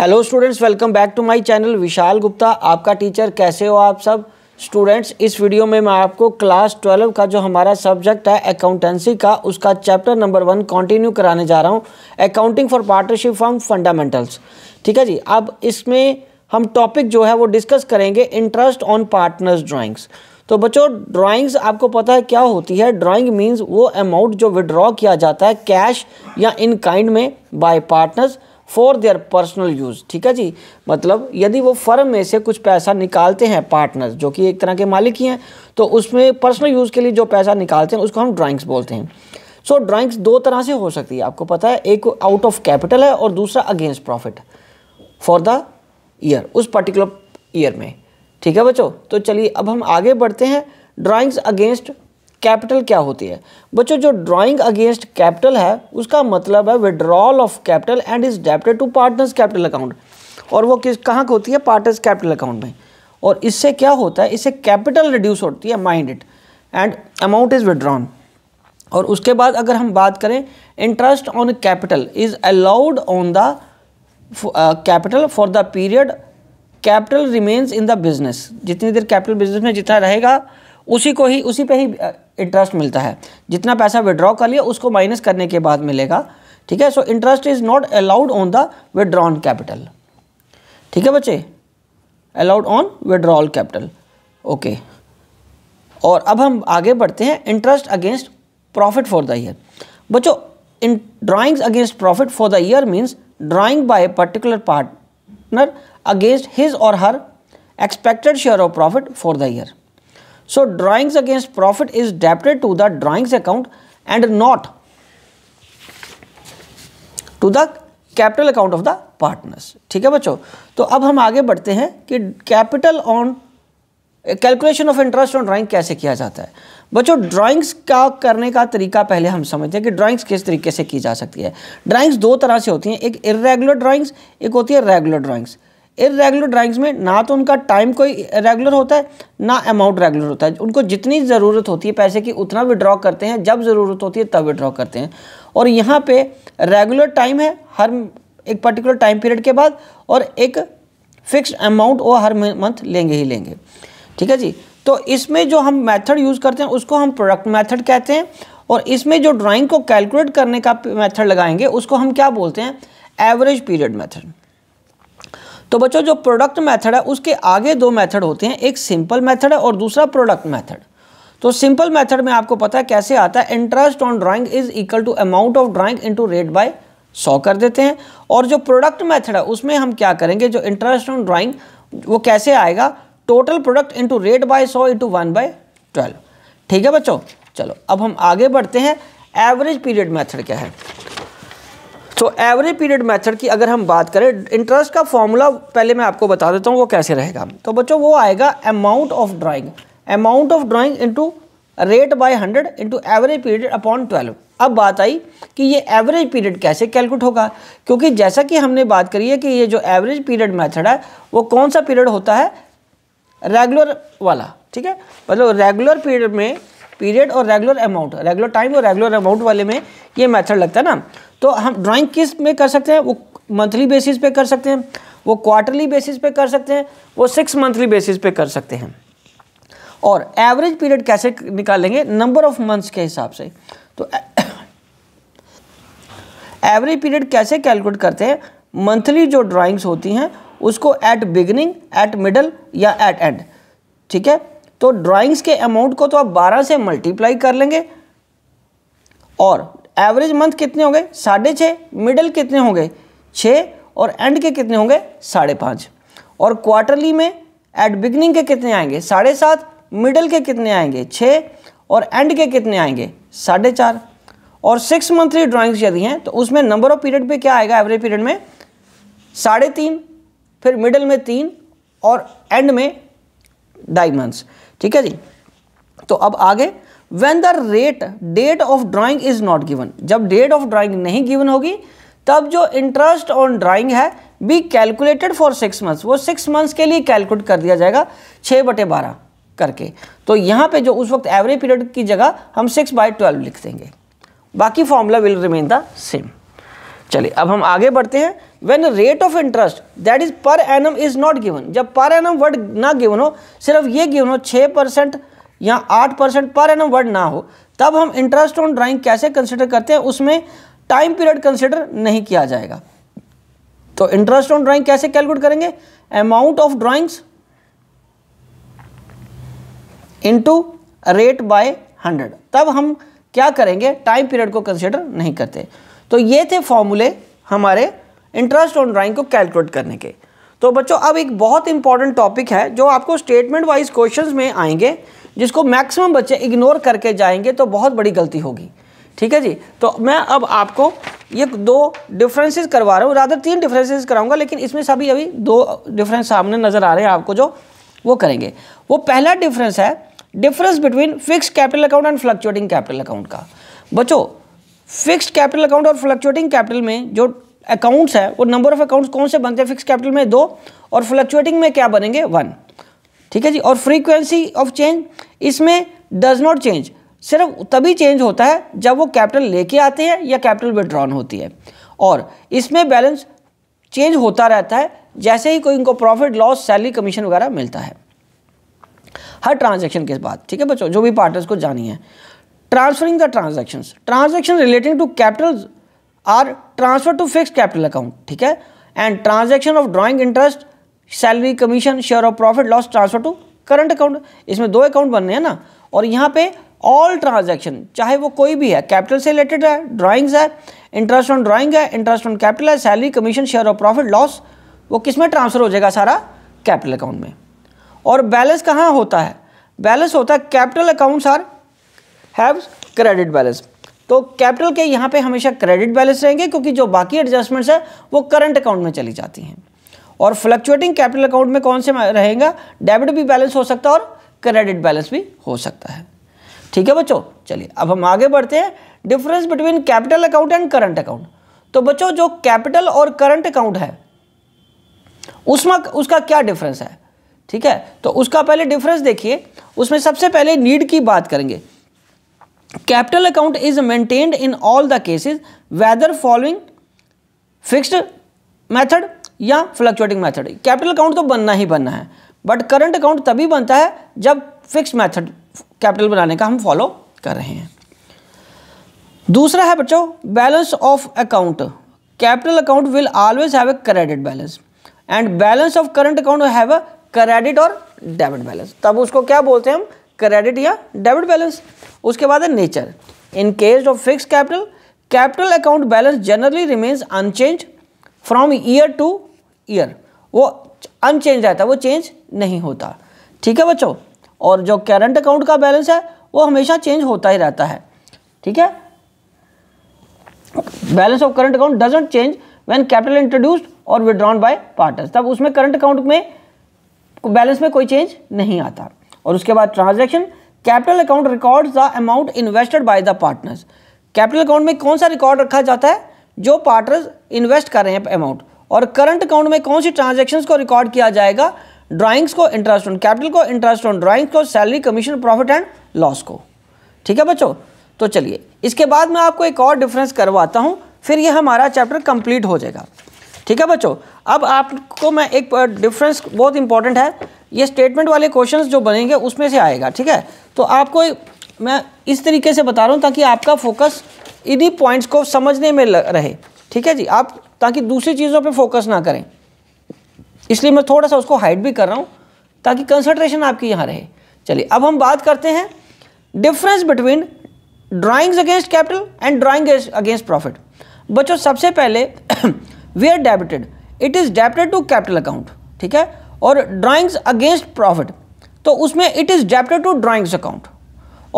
hello students welcome back to my channel Vishal Gupta आपका teacher कैसे हो आप सब स्टूडेंट्स इस वीडियो में मैं आपको क्लास ट्वेल्व का जो हमारा सब्जेक्ट है अकाउंटेंसी का उसका चैप्टर नंबर वन कंटिन्यू कराने जा रहा हूँ accounting for partnership form fundamentals ठीक है जी अब इसमें हम टॉपिक जो है वो डिस्कस करेंगे इंटरेस्ट ऑन पार्टनर्स ड्राॅइंग्स तो बच्चों ड्राॅइंग्स आपको पता है क्या होती है ड्राॅइंग मीन्स वो अमाउंट जो विड्रॉ किया जाता है कैश या इन काइंड में by partners for their personal use ठीक है जी मतलब यदि वो फर्म में से कुछ पैसा निकालते हैं पार्टनर्स जो कि एक तरह के मालिक ही हैं तो उसमें पर्सनल यूज़ के लिए जो पैसा निकालते हैं उसको हम ड्राइंग्स बोलते हैं सो so, ड्राइंग्स दो तरह से हो सकती है आपको पता है एक आउट ऑफ कैपिटल है और दूसरा against profit for the year उस पर्टिकुलर ईयर में ठीक है बच्चों तो चलिए अब हम आगे बढ़ते हैं ड्राइंग्स अगेंस्ट कैपिटल क्या होती है बच्चों जो ड्राइंग अगेंस्ट कैपिटल है उसका मतलब है withdrawal of capital and is debited to partners capital account और वो किस कहाँ को होती है पार्टनर्स कैपिटल अकाउंट में और इससे क्या होता है इससे कैपिटल रिड्यूस होती है minded and amount is withdrawn और उसके बाद अगर हम बात करें interest on capital is allowed on the capital for the period capital remains in the business जितनी देर कैपिटल बिजनेस में जितना रहेगा उसी को ही उसी पे ही uh, इंटरेस्ट मिलता है जितना पैसा विड्रॉ कर लिया उसको माइनस करने के बाद मिलेगा ठीक है so interest is not allowed on the withdrawn capital ठीक है बच्चे allowed on withdrawal capital okay और अब हम आगे बढ़ते हैं interest against profit for the year बच्चों in drawings against profit for the year means drawing by particular partner against his और her expected share of profit for the year so drawings against profit is debited to the drawings account and not to the capital account of the partners ठीक है बच्चों तो अब हम आगे बढ़ते हैं कि capital on calculation of interest on drawing कैसे किया जाता है बच्चों ड्राइंग्स का करने का तरीका पहले हम समझते हैं कि ड्राइंग्स किस तरीके से की जा सकती है ड्राइंग्स दो तरह से होती हैं एक इरेगुलर ड्राइंग्स एक होती है रेगुलर ड्राइंग्स इरेगुलर ड्राइंग्स में ना तो उनका टाइम कोई रेगुलर होता है ना अमाउंट रेगुलर होता है उनको जितनी ज़रूरत होती है पैसे की उतना विड्रॉ करते हैं जब ज़रूरत होती है तब विड्रॉ करते हैं और यहाँ पे रेगुलर टाइम है हर एक पर्टिकुलर टाइम पीरियड के बाद और एक फिक्स अमाउंट वो हर मंथ लेंगे ही लेंगे ठीक है जी तो इसमें जो हम मेथड यूज़ करते हैं उसको हम प्रोडक्ट मेथड कहते हैं और इसमें जो ड्राइंग को कैलकुलेट करने का मेथड लगाएंगे उसको हम क्या बोलते हैं एवरेज पीरियड मेथड तो बच्चों जो प्रोडक्ट मेथड है उसके आगे दो मेथड होते हैं एक सिंपल मेथड है और दूसरा प्रोडक्ट मेथड तो सिंपल मेथड में आपको पता है कैसे आता है interest on drawing is equal to amount of drawing into rate by सौ कर देते हैं और जो प्रोडक्ट मेथड है उसमें हम क्या करेंगे जो इंटरेस्ट ऑन ड्राइंग वो कैसे आएगा total product into rate by सौ इंटू वन बाय ट्वेल्व ठीक है बच्चों चलो अब हम आगे बढ़ते हैं एवरेज पीरियड मैथड क्या है तो एवरेज पीरियड मेथड की अगर हम बात करें इंटरेस्ट का फॉर्मूला पहले मैं आपको बता देता हूँ वो कैसे रहेगा तो बच्चों वो आएगा amount of drawing amount of drawing into rate by hundred into average period upon twelve अब बात आई कि ये एवरेज पीरियड कैसे कैलकुलेट होगा क्योंकि जैसा कि हमने बात करी है कि ये जो एवरेज पीरियड मैथड है वो कौन सा पीरियड होता है रेगुलर वाला ठीक है मतलब रेगुलर पीरियड में पीरियड और रेगुलर अमाउंट रेगुलर टाइम और रेगुलर अमाउंट वाले में ये मेथड लगता है ना तो हम ड्राइंग किस में कर सकते हैं वो मंथली बेसिस पे कर सकते हैं वो क्वार्टरली बेसिस पे कर सकते हैं वो सिक्स मंथली बेसिस पे कर सकते हैं और एवरेज पीरियड कैसे निकालेंगे नंबर ऑफ मंथ्स के हिसाब से तो एवरेज पीरियड कैसे कैलकुलेट करते हैं मंथली जो ड्राइंग्स होती हैं उसको एट बिगिनिंग एट मिडल या एट एंड ठीक है तो ड्राइंग्स के अमाउंट को तो आप 12 से मल्टीप्लाई कर लेंगे और एवरेज मंथ कितने होंगे साढ़े छः मिडल कितने होंगे छः और एंड के कितने होंगे साढ़े पाँच और क्वार्टरली में एट बिगनिंग के कितने आएंगे साढ़े सात मिडल के कितने आएंगे छः और एंड के कितने आएंगे साढ़े चार और सिक्स मंथली ड्राइंग्स यदि हैं तो उसमें नंबर ऑफ पीरियड पे क्या आएगा एवरेज पीरियड में साढ़े तीन फिर मिडल में तीन और एंड में डाई मंथ्स ठीक है जी तो अब आगे when the rate date of drawing is not given जब डेट ऑफ ड्राइंग नहीं गिवन होगी तब जो इंटरेस्ट ऑन ड्राइंग है be calculated for six months वो सिक्स मंथ्स के लिए कैलकुलेट कर दिया जाएगा छः बटे बारह करके तो यहाँ पे जो उस वक्त एवरेज पीरियड की जगह हम सिक्स बाई ट्वेल्व लिख देंगे बाकी formula will remain the same चलिए अब हम आगे बढ़ते हैं when rate of interest that is per annum is not given जब पर एनम वर्ड ना गिवन हो सिर्फ ये गिवन हो छः परसेंट या आठ परसेंट पर एन वर्ड ना हो तब हम इंटरेस्ट ऑन ड्राइंग कैसे कंसिडर करते हैं उसमें टाइम पीरियड कंसिडर नहीं किया जाएगा तो इंटरेस्ट ऑन ड्राइंग कैसे कैलकुलेट करेंगे amount of drawings into rate by hundred तब हम क्या करेंगे टाइम पीरियड को कंसिडर नहीं करते तो ये थे फॉर्मूले हमारे इंटरेस्ट ऑन ड्राइंग को कैलकुलेट करने के तो बच्चों अब एक बहुत इंपॉर्टेंट टॉपिक है जो आपको स्टेटमेंट वाइज क्वेश्चंस में आएंगे जिसको मैक्सिमम बच्चे इग्नोर करके जाएंगे तो बहुत बड़ी गलती होगी ठीक है जी तो मैं अब आपको ये दो डिफरेंसेस करवा रहा हूँ ज़्यादा तीन डिफरेंसेस कराऊंगा लेकिन इसमें सभी अभी दो डिफरेंस सामने नज़र आ रहे हैं आपको जो वो करेंगे वो पहला डिफरेंस है difference between fix capital account and fluctuating capital account का बच्चों फिक्स्ड कैपिटल अकाउंट और फ्लक्चुएटिंग कैपिटल में जो अकाउंट्स है वो नंबर ऑफ अकाउंट्स कौन से बनते हैं फिक्स कैपिटल में दो और फ्लक्चुएटिंग में क्या बनेंगे वन ठीक है जी और फ्रीक्वेंसी ऑफ चेंज इसमें डज नॉट चेंज सिर्फ तभी चेंज होता है जब वो कैपिटल लेके आते हैं या कैपिटल विड्रॉन होती है और इसमें बैलेंस चेंज होता रहता है जैसे ही कोई इनको प्रॉफिट लॉस सैलरी कमीशन वगैरह मिलता है हर ट्रांजेक्शन के बाद ठीक है बच्चों जो भी पार्टनर्स को जानी है transferring the transaction transaction relating to capital are transfer to fix capital account ठीक है and transaction of drawing interest salary commission share of profit loss transfer to current account इसमें दो अकाउंट बनने हैं ना और यहाँ पे ऑल ट्रांजैक्शन चाहे वो कोई भी है कैपिटल से रिलेटेड है ड्राइंग्स है इंटरेस्ट ऑन ड्राइंग है इंटरेस्ट ऑन कैपिटल है salary commission share of profit loss वो किस में ट्रांसफ़र हो जाएगा सारा कैपिटल अकाउंट में और बैलेंस कहाँ होता है बैलेंस होता है capital accounts are have credit balance तो कैपिटल के यहाँ पे हमेशा क्रेडिट बैलेंस रहेंगे क्योंकि जो बाकी एडजस्टमेंट्स है वो करंट अकाउंट में चली जाती हैं और फ्लक्चुएटिंग कैपिटल अकाउंट में कौन से रहेगा डेबिट भी बैलेंस हो सकता है और क्रेडिट बैलेंस भी हो सकता है ठीक है बच्चों चलिए अब हम आगे बढ़ते हैं difference between capital account and current account तो बच्चों जो कैपिटल और करंट अकाउंट है उसमें उसका क्या डिफरेंस है ठीक है तो उसका पहले डिफरेंस देखिए उसमें सबसे पहले नीड की बात करेंगे capital account is maintained in all the cases whether following fixed method या फ्लक्चुएटिंग मैथड कैपिटल अकाउंट तो बनना ही बनना है बट करंट अकाउंट तभी बनता है जब फिक्स मैथड कैपिटल बनाने का हम फॉलो कर रहे हैं दूसरा है बच्चों balance of account capital account will always have a credit balance and balance of current account have a credit और डेबिट बैलेंस तब उसको क्या बोलते हैं हम क्रेडिट या डेबिट बैलेंस उसके बाद है nature in case of fix capital capital account balance generally remains unchange from year to year वो अनचेंज रहता है वो चेंज नहीं होता ठीक है बच्चों और जो करंट अकाउंट का बैलेंस है वो हमेशा चेंज होता ही रहता है ठीक है balance of current account doesn't change when capital introduced और विड्रॉन बाय पार्टनर्स तब उसमें करंट अकाउंट में बैलेंस में कोई चेंज नहीं आता और उसके बाद transaction capital account record the amount invested by the partners capital account में कौन सा रिकॉर्ड रखा जाता है जो पार्टनर्स इन्वेस्ट कर रहे हैं अमाउंट और करंट अकाउंट में कौन सी ट्रांजेक्शन को रिकॉर्ड किया जाएगा ड्राइंग्स को इंटरेस्ट ऑन कैपिटल को इंटरेस्ट ऑन ड्राइंग्स को salary commission profit and loss को ठीक है बच्चों तो चलिए इसके बाद मैं आपको एक और डिफरेंस करवाता हूँ फिर ये हमारा चैप्टर कंप्लीट हो जाएगा ठीक है बच्चों अब आपको मैं एक डिफरेंस बहुत इंपॉर्टेंट है ये स्टेटमेंट वाले क्वेश्चंस जो बनेंगे उसमें से आएगा ठीक है तो आपको मैं इस तरीके से बता रहा हूँ ताकि आपका फोकस इन्हीं पॉइंट्स को समझने में रहे ठीक है जी आप ताकि दूसरी चीज़ों पे फोकस ना करें इसलिए मैं थोड़ा सा उसको हाइड भी कर रहा हूँ ताकि कंसंट्रेशन आपकी यहाँ रहे चलिए अब हम बात करते हैं difference between drawings against capital and drawing against profit बच्चों सबसे पहले we are debited it is debited to capital account ठीक है और ड्राइंग्स अगेंस्ट प्रॉफिट तो उसमें it is debited to drawings account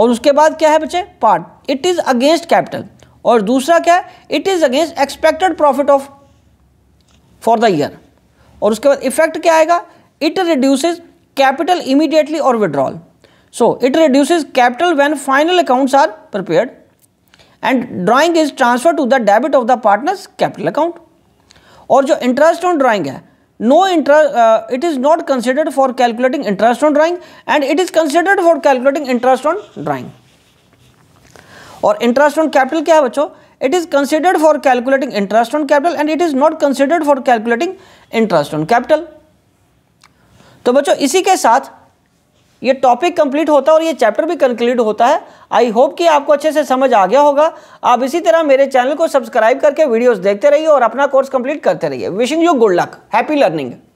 और उसके बाद क्या है बच्चे part it is against capital और दूसरा क्या है it is against expected profit of for the year और उसके बाद इफेक्ट क्या आएगा इट रिड्यूसेज कैपिटल इमीडिएटली और withdrawal so it reduces capital when final accounts are prepared and drawing is transfer to the debit of the partners capital account और जो interest on drawing है no interest it is not considered for calculating interest on drawing and it is considered for calculating interest on drawing और interest on capital क्या है बच्चों it is considered for calculating interest on capital and it is not considered for calculating interest on capital तो बच्चों इसी के साथ ये टॉपिक कंप्लीट होता है और ये चैप्टर भी कंक्लूड होता है आई होप कि आपको अच्छे से समझ आ गया होगा आप इसी तरह मेरे चैनल को सब्सक्राइब करके वीडियोस देखते रहिए और अपना कोर्स कंप्लीट करते रहिए wishing you good luck happy learning